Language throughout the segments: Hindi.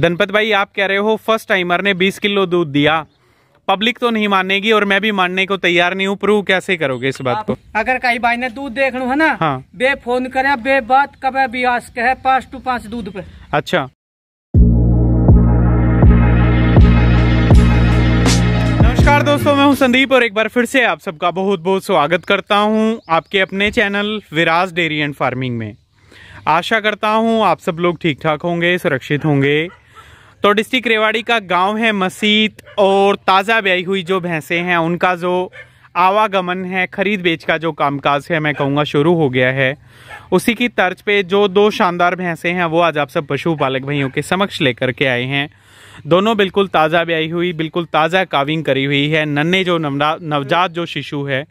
धनपत भाई आप कह रहे हो फर्स्ट टाइमर ने बीस किलो दूध दिया पब्लिक तो नहीं मानेगी और मैं भी मानने को तैयार नहीं हूँ प्रूव कैसे करोगे इस बात को अगर कहीं भाई ने दूध देख लो है ना हाँ बे फोन करे बे बात कब भी आस के टू पांच दूध पे अच्छा नमस्कार दोस्तों मैं हूं संदीप और एक बार फिर से आप सबका बहुत बहुत स्वागत करता हूं आपके अपने channel Viraj dairy and farming में आशा करता हूं आप सब लोग ठीक ठाक होंगे सुरक्षित होंगे तो डिस्ट्रिक्ट रेवाड़ी का गांव है मसीत और ताज़ा ब्याई हुई जो भैंसे हैं उनका जो आवागमन है खरीद बेच का जो कामकाज है मैं कहूँगा शुरू हो गया है उसी की तर्ज पे जो दो शानदार भैंसे हैं वो आज आप सब पशुपालक भाइयों के समक्ष लेकर के आए हैं दोनों बिल्कुल ताज़ा ब्याई हुई बिल्कुल ताज़ा काविंग करी हुई है नन्हे जो नवजात जो शिशु है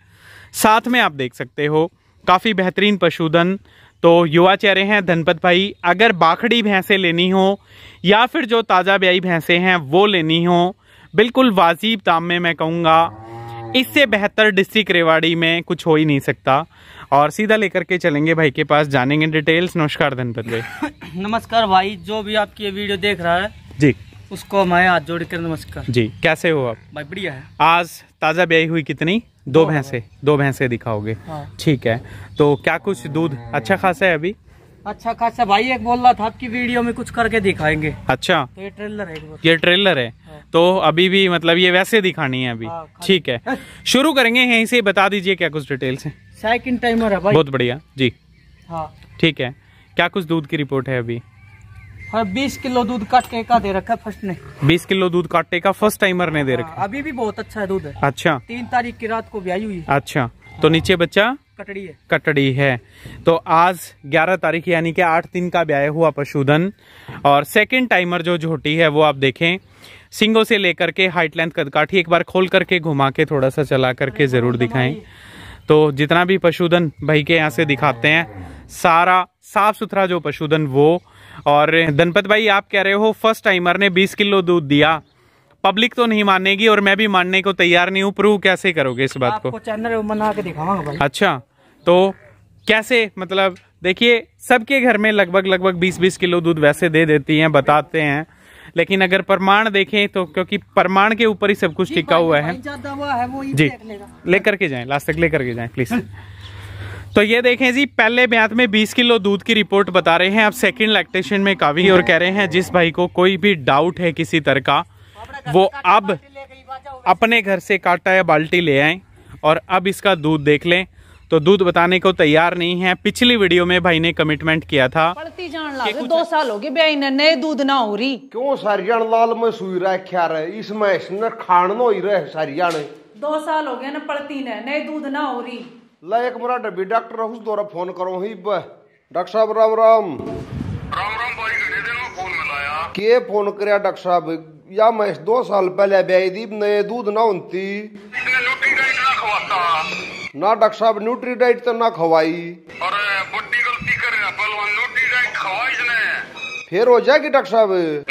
साथ में आप देख सकते हो काफ़ी बेहतरीन पशुधन तो युवा चेहरे हैं धनपत भाई अगर बाखड़ी भैंसें लेनी हो या फिर जो ताज़ा ब्याई भैंसें हैं वो लेनी हो बिल्कुल वाजिब दाम में मैं कहूँगा इससे बेहतर डिस्ट्रिक्ट रेवाड़ी में कुछ हो ही नहीं सकता और सीधा लेकर के चलेंगे भाई के पास जानेंगे डिटेल्स नमस्कार धनपत भाई नमस्कार भाई जो भी आपकी ये वीडियो देख रहा है जी उसको मैं हाथ जोड़ कर नमस्कार जी कैसे हो आप भाई बढ़िया है आज ताज़ा ब्याई हुई कितनी दो भैंसे दो भैंसे दिखाओगे हाँ। ठीक है तो क्या कुछ दूध अच्छा खासा है अभी अच्छा खासा भाई एक बोल रहा था आपकी वीडियो में कुछ करके दिखाएंगे अच्छा तो ये ट्रेलर है ये ट्रेलर है हाँ। तो अभी भी मतलब ये वैसे दिखानी है अभी हाँ, ठीक है शुरू करेंगे यहीं से बता दीजिए क्या कुछ डिटेल से सेकंड टाइमर है भाई बहुत बढ़िया जी हाँ ठीक है क्या कुछ दूध की रिपोर्ट है अभी और 20 किलो दूध का दे रखा फर्स्ट ने 20 किलो दूध काटे का फर्स्ट टाइमर ने दे हाँ, रखा अभी भी बहुत अच्छा है दूध अच्छा तीन तारीख की रात को ब्याई हुई अच्छा तो नीचे बच्चा कटड़ी है कटड़ी है तो आज 11 तारीख यानी कि आठ दिन का ब्याय हुआ पशुधन और सेकंड टाइमर जो झोटी है वो आप देखें सिंगों से लेकर के हाइट लेंथ कदकाठी एक बार खोल करके घुमा के थोड़ा सा चला करके ज़रूर तो तो दिखाएं तो जितना भी पशुधन भाई के यहाँ से दिखाते हैं सारा साफ सुथरा जो पशुधन वो और दनपत भाई आप कह रहे हो फर्स्ट टाइमर ने बीस किलो दूध दिया पब्लिक तो नहीं मानेगी और मैं भी मानने को तैयार नहीं हूँ प्रूव कैसे करोगे इस बात को चैनल बना के दिखाऊंगा भाई अच्छा तो कैसे मतलब देखिए सबके घर में लगभग लगभग 20-20 किलो दूध वैसे दे देती हैं बताते हैं लेकिन अगर प्रमाण देखें तो क्योंकि प्रमाण के ऊपर ही सब कुछ टिका हुआ है जी लेकर के जाएं लास्ट तक लेकर के जाएं प्लीज तो ये देखें जी पहले ब्यात में 20 किलो दूध की रिपोर्ट बता रहे हैं अब सेकंड लैक्टेशन में कावी और कह रहे हैं जिस भाई को कोई भी डाउट है किसी तरह का वो अब अपने घर से काटा या बाल्टी ले आए और अब इसका दूध देख लें तो दूध बताने को तैयार नहीं है पिछली वीडियो में भाई ने कमिटमेंट किया था जान दो साल हो गए नए दूध ना हो रही क्यों सारियाण लाल में सुई इसमें खान हो रहे सारियाण दो साल हो गए ना पड़ती ने नए दूध ना हो रही ला एक मरा डबी डॉक्टर उस द्वारा फोन करो ही डॉक्टर साहब राम राम राम राम भाई घने में फोन मिलाया के फोन करया डॉक्टर साहब या मैं दो साल पहले ब्याई दी नए दूध ना उनती ना डॉक्टर साहब न्यूट्री डाइट तो ना खवाई अरे बड़ी गलती कर रहा पहलवान न्यूट्री डाइट खवाई जने फिर हो जाएगी डॉक्टर साहब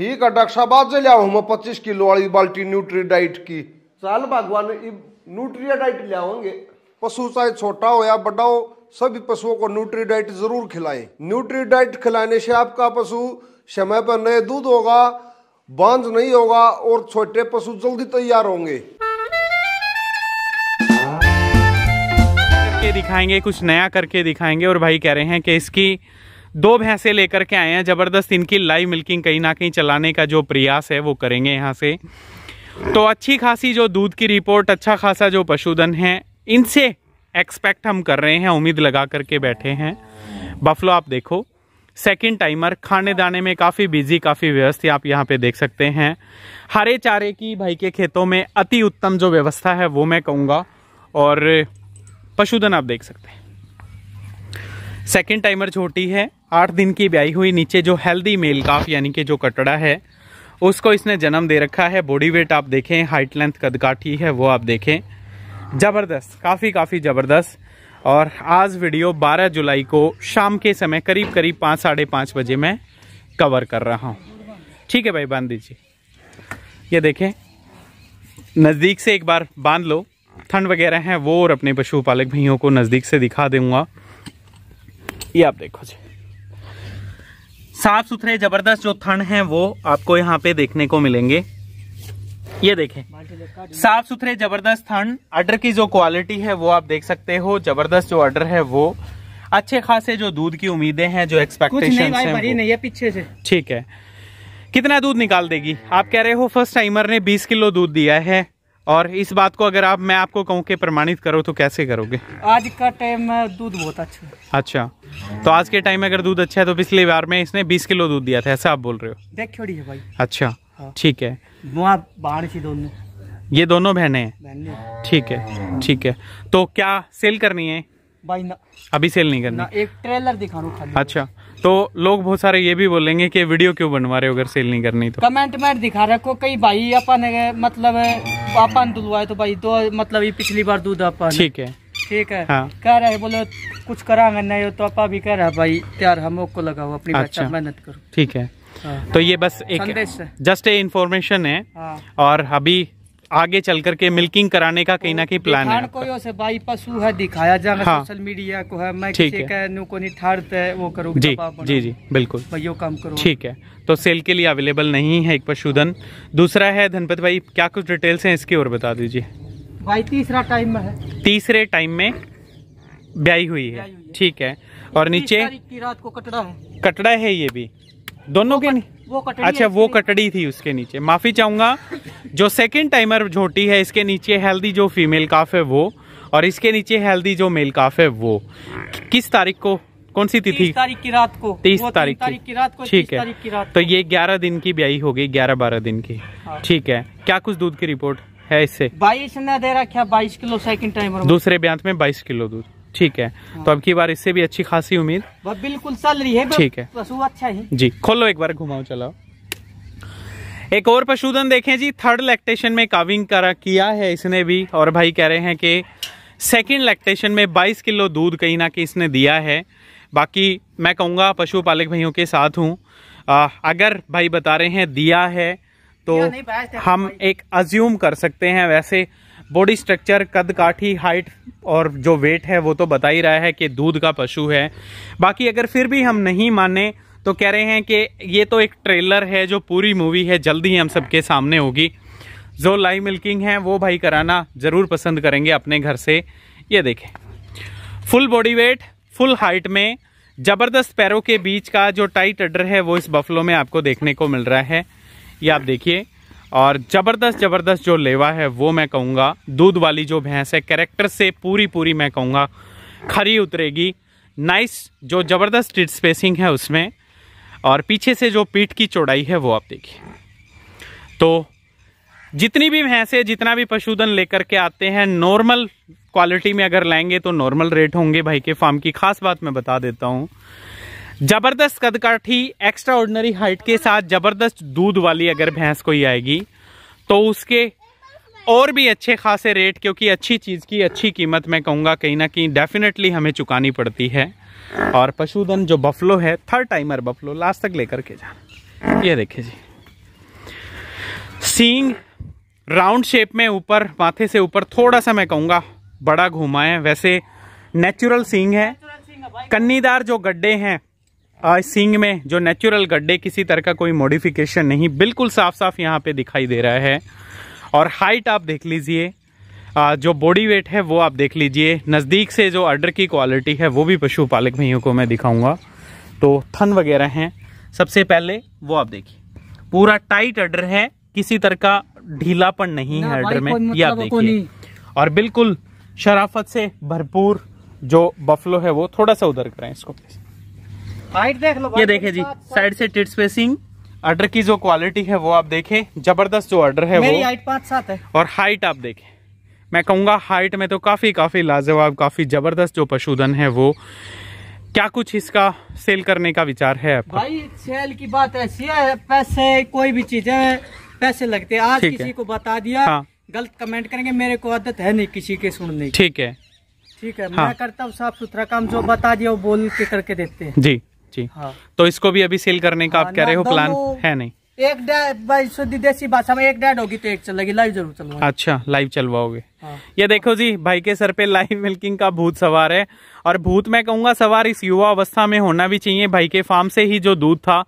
ठीक है डॉक्टर साहब आज लिया हम पच्चीस किलो वाली बाल्टी न्यूट्री डाइट की चाल भगवान न्यूट्रिया डाइट लिया होंगे पशु चाहे छोटा हो या बड़ा हो सभी पशुओं को न्यूट्री डाइट जरूर खिलाएं न्यूट्री डाइट खिलाने से आपका पशु समय पर नए दूध होगा बांझ नहीं होगा और छोटे पशु जल्दी तैयार होंगे करके दिखाएंगे कुछ नया करके दिखाएंगे और भाई कह रहे हैं कि इसकी दो भैंसे लेकर के आए हैं ज़बरदस्त इनकी लाइव मिल्किंग कहीं ना कहीं चलाने का जो प्रयास है वो करेंगे यहाँ से तो अच्छी खासी जो दूध की रिपोर्ट अच्छा खासा जो पशुधन है इनसे एक्सपेक्ट हम कर रहे हैं उम्मीद लगा करके बैठे हैं बफलो आप देखो सेकंड टाइमर खाने दाने में काफ़ी बिजी काफ़ी व्यवस्थित आप यहाँ पे देख सकते हैं हरे चारे की भाई के खेतों में अति उत्तम जो व्यवस्था है वो मैं कहूँगा और पशुधन आप देख सकते हैं सेकेंड टाइमर छोटी है आठ दिन की ब्याई हुई नीचे जो हेल्दी मेल काफ यानी कि जो कटड़ा है उसको इसने जन्म दे रखा है बॉडी वेट आप देखें हाइट लेंथ कदकाठी है वो आप देखें ज़बरदस्त काफ़ी काफ़ी ज़बरदस्त और आज वीडियो 12 जुलाई को शाम के समय करीब करीब पाँच साढ़े पाँच बजे मैं कवर कर रहा हूँ ठीक है भाई बांध दीजिए ये देखें नज़दीक से एक बार बांध लो ठंड वगैरह हैं वो और अपने पशुपालक भाइयों को नज़दीक से दिखा दूँगा ये आप देखो जी साफ सुथरे जबरदस्त जो थन हैं वो आपको यहाँ पे देखने को मिलेंगे ये देखें साफ सुथरे जबरदस्त थन अडर की जो क्वालिटी है वो आप देख सकते हो जबरदस्त जो अडर है वो अच्छे खासे जो दूध की उम्मीदें हैं जो एक्सपेक्टेशन है, नहीं पीछे से ठीक है कितना दूध निकाल देगी आप कह रहे हो फर्स्ट टाइमर ने 20 किलो दूध दिया है और इस बात को अगर आप मैं आपको कहूँ के प्रमाणित करो तो कैसे करोगे आज का टाइम में दूध बहुत अच्छा है अच्छा तो आज के टाइम में अगर दूध अच्छा है तो पिछले बार में इसने 20 किलो दूध दिया था ऐसा आप बोल रहे हो देखियो है भाई अच्छा हाँ। ठीक है वहाँ बाहर से दोनों ये दोनों बहने हैं ठीक है ठीक है तो क्या सेल करनी है भाई ना अभी सेल नहीं करना एक ट्रेलर दिखा अच्छा तो लोग बहुत सारे ये भी बोलेंगे कि वीडियो क्यों बनवा रहे हो अगर सेल नहीं करनी तो कमेंट में दिखा रखो कई भाई अपन मतलब अपन दुलवाए तो भाई दो मतलब ये पिछली बार दूध आप ठीक है ठीक है हाँ। कह रहे बोले कुछ करांगे नहीं हो तो आप भी कह रहा भाई त्यार हम को लगाओ अपनी अच्छा। मेहनत करो ठीक है हाँ। तो ये बस एक जस्ट ए इन्फॉर्मेशन है हाँ। और अभी आगे चल करके मिल्किंग कराने का कहीं ना कहीं प्लान है कोई से भाई पशु है दिखाया जाएगा हाँ। सोशल मीडिया को है मैं ठीक है को निठाड़ते है वो करो जी जी जी बिल्कुल भाइयों काम करो ठीक है तो सेल के लिए अवेलेबल नहीं है एक पशुधन दूसरा है धनपत भाई क्या कुछ डिटेल्स हैं इसकी और बता दीजिए भाई तीसरा टाइम में है तीसरे टाइम में ब्याई हुई है ठीक है और नीचे रात को कटड़ा है कटड़ा है ये भी दोनों के तो नहीं वो कटड़ी अच्छा वो कटड़ी थी उसके नीचे माफ़ी चाहूंगा जो सेकंड टाइमर झोटी है इसके नीचे हेल्दी जो फीमेल काफ है वो और इसके नीचे हेल्दी जो मेल काफ है वो किस तारीख को कौन सी तिथि तारीख की रात को तीस तारीख की रात को ठीक है तो ये ग्यारह दिन की ब्याई होगी ग्यारह बारह दिन की हाँ। ठीक है क्या कुछ दूध की रिपोर्ट है इससे बाईस ने दे रखा बाईस किलो सेकंड टाइम दूसरे ब्यांत में बाईस किलो दूध ठीक है हाँ। तो अब की बार इससे भी अच्छी खासी उम्मीद बिल्कुल चल रही है ठीक है पशु अच्छा है जी खोलो एक बार घुमाओ चलाओ एक और पशुधन देखें जी थर्ड लैक्टेशन में काविंग करा किया है इसने भी और भाई कह रहे हैं कि सेकंड लैक्टेशन में 22 किलो दूध कहीं ना कहीं इसने दिया है बाकी मैं कहूँगा पशुपालक भाइयों के साथ हूँ अगर भाई बता रहे हैं दिया है तो हम एक अज्यूम कर सकते हैं वैसे बॉडी स्ट्रक्चर कद काठी हाइट और जो वेट है वो तो बता ही रहा है कि दूध का पशु है बाकी अगर फिर भी हम नहीं माने तो कह रहे हैं कि ये तो एक ट्रेलर है जो पूरी मूवी है जल्द ही हम सबके सामने होगी जो लाइव मिल्किंग है वो भाई कराना ज़रूर पसंद करेंगे अपने घर से ये देखें full body weight full height में ज़बरदस्त पैरों के बीच का जो टाइट अडर है वो इस बफलो में आपको देखने को मिल रहा है ये आप देखिए और ज़बरदस्त ज़बरदस्त जो लेवा है वो मैं कहूँगा दूध वाली जो भैंस है कैरेक्टर से पूरी पूरी मैं कहूँगा खरी उतरेगी नाइस जो ज़बरदस्त स्ट्रीट स्पेसिंग है उसमें और पीछे से जो पीठ की चौड़ाई है वो आप देखिए तो जितनी भी भैंसे जितना भी पशुधन लेकर के आते हैं नॉर्मल क्वालिटी में अगर लाएंगे तो नॉर्मल रेट होंगे भाई के फार्म की खास बात मैं बता देता हूँ जबरदस्त कदकाठी एक्स्ट्रा ऑर्डनरी हाइट के साथ जबरदस्त दूध वाली अगर भैंस कोई आएगी तो उसके और भी अच्छे खासे रेट क्योंकि अच्छी चीज़ की अच्छी कीमत मैं कहूँगा कहीं ना कहीं डेफिनेटली हमें चुकानी पड़ती है और पशुधन जो बफलो है थर्ड टाइमर बफलो लास्ट तक लेकर के जाना ये देखिए जी सींग राउंड शेप में ऊपर माथे से ऊपर थोड़ा सा मैं कहूँगा बड़ा घुमाए वैसे नेचुरल सींग है कन्नीदार जो गड्ढे हैं सिंग में जो नेचुरल गड्ढे किसी तरह का कोई मॉडिफिकेशन नहीं बिल्कुल साफ साफ यहाँ पे दिखाई दे रहा है और हाइट आप देख लीजिए जो बॉडी वेट है वो आप देख लीजिए नज़दीक से जो अर्डर की क्वालिटी है वो भी पशुपालक भैयों को मैं दिखाऊंगा तो थन वगैरह हैं सबसे पहले वो आप देखिए पूरा टाइट अर्डर है किसी तरह का ढीलापन नहीं है अर्डर में मतलब ये आप मतलब देखिए और बिल्कुल शराफत से भरपूर जो बफलो है वो थोड़ा सा उधर करें इसको हाइट देख लो ये देखे जी साइड से टिट स्पेसिंग अर्डर की जो क्वालिटी है वो आप देखें जबरदस्त जो अर्डर है वो हाइट पाँच सात है और हाइट आप देखें मैं कहूँगा हाइट में तो काफ़ी काफ़ी लाजवाब काफ़ी ज़बरदस्त जो पशुधन है वो क्या कुछ इसका सेल करने का विचार है आपका? भाई सेल की बात ऐसी है पैसे कोई भी चीज़ है पैसे लगते हैं आज किसी है। को बता दिया हाँ। गलत कमेंट करेंगे मेरे को आदत है नहीं किसी के सुनने ठीक है ठीक है हाँ। मैं करता हूँ साफ सुथरा काम जो बता दिया वो बोल के करके देते हैं जी जी हाँ तो इसको भी अभी सेल करने का हाँ, आप कह रहे हो प्लान है नहीं एक डेढ़ भाषा में एक डेढ़ होगी तो एक चलेगी लाइव जरूर चलवा अच्छा लाइव चलवाओगे हाँ। ये देखो जी भाई के सर पे लाइव मिल्किंग का भूत सवार है और भूत मैं कहूंगा सवार इस युवा अवस्था में होना भी चाहिए भाई के फार्म से ही जो दूध था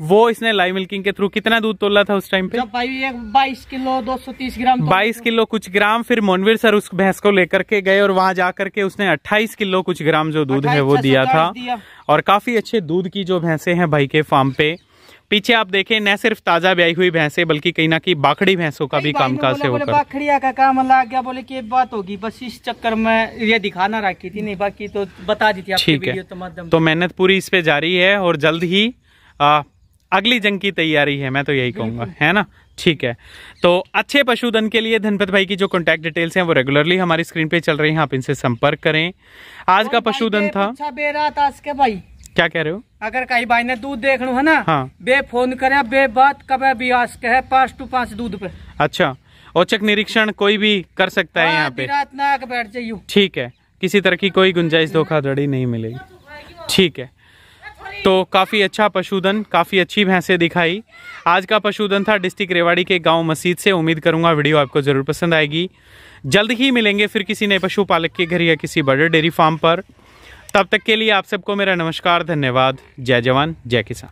वो इसने लाइव मिल्किंग के थ्रू कितना दूध तोला था उस टाइम पे भाई एक 22 किलो 230 ग्राम बाईस किलो कुछ ग्राम फिर मोनवीर सर उस भैंस को लेकर के गए और वहाँ जा करके उसने अट्ठाईस किलो कुछ ग्राम जो दूध है वो दिया था दिया। और काफी अच्छे दूध की जो भैंसे है भाई के फार्म पे पीछे आप देखें न सिर्फ ताजा ब्याई हुई भैंसे बल्कि कहीं ना कहीं बाखड़ी भैंसों का भी काम काज से होकर बाखड़िया का काम लग गया बोले की बात होगी बस इस चक्कर में ये दिखाना रखी थी नहीं बाकी तो बता दी थी ठीक है तो मेहनत पूरी इस पे जारी है और जल्द ही अगली जंग की तैयारी है मैं तो यही कहूँगा है ना ठीक है तो अच्छे पशुधन के लिए धनपत भाई की जो कॉन्टैक्ट डिटेल्स हैं वो रेगुलरली हमारी स्क्रीन पे चल रही हैं आप इनसे संपर्क करें आज का पशुधन था था भाई क्या कह रहे हो अगर कहीं भाई ने दूध देख लू है ना हाँ बे फोन करे बे बात कब आस है पाँच टू पांच दूध पे अच्छा औचक निरीक्षण कोई भी कर सकता है हाँ, यहाँ पे रात बैठ जाइयो ठीक है किसी तरह की कोई गुंजाइश धोखाधड़ी नहीं मिलेगी ठीक है तो काफ़ी अच्छा पशुधन काफ़ी अच्छी भैंसें दिखाई आज का पशुधन था डिस्ट्रिक्ट रेवाड़ी के गांव मसीद से उम्मीद करूंगा वीडियो आपको ज़रूर पसंद आएगी जल्द ही मिलेंगे फिर किसी नए पशुपालक के घर या किसी बड़े डेयरी फार्म पर तब तक के लिए आप सबको मेरा नमस्कार धन्यवाद जय जवान जय किसान